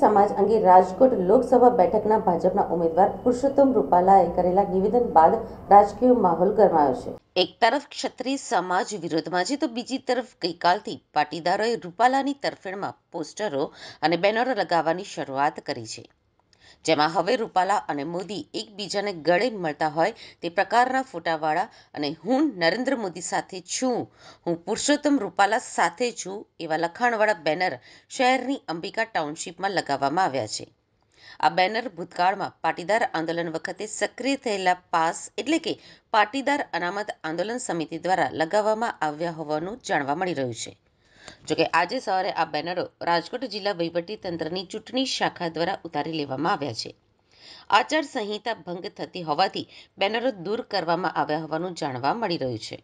સમાજ અંગે રાજકોટ લોકસભા બેઠકના ભાજપના ઉમેદવાર પુરુષોત્તમ રૂપાલાએ કરેલા નિવેદન બાદ રાજકીય માહોલ ગરમાયો છે એક તરફ ક્ષત્રિય સમાજ વિરોધમાં છે તો બીજી તરફ ગઈકાલથી પાટીદારોએ રૂપાલાની તરફેણમાં પોસ્ટરો અને બેનરો લગાવવાની શરૂઆત કરી છે જેમાં હવે રૂપાલા અને મોદી એકબીજાને ગળે મળતા હોય તે પ્રકારના ફોટાવાળા અને હું નરેન્દ્ર મોદી સાથે છું હું પુરુષોત્તમ રૂપાલા સાથે છું એવા લખાણવાળા બેનર શહેરની અંબિકા ટાઉનશીપમાં લગાવવામાં આવ્યા છે આ બેનર ભૂતકાળમાં પાટીદાર આંદોલન વખતે સક્રિય થયેલા પાસ એટલે કે પાટીદાર અનામત આંદોલન સમિતિ દ્વારા લગાવવામાં આવ્યા હોવાનું જાણવા મળી રહ્યું છે જોકે આજે સવારે આ બેનરો રાજકોટ જિલ્લા વહીવટીતંત્રની ચૂંટણી શાખા દ્વારા ઉતારી લેવામાં આવ્યા છે આચાર સંહિતા ભંગ થતી હોવાથી બેનરો દૂર કરવામાં આવ્યા હોવાનું જાણવા મળી રહ્યું છે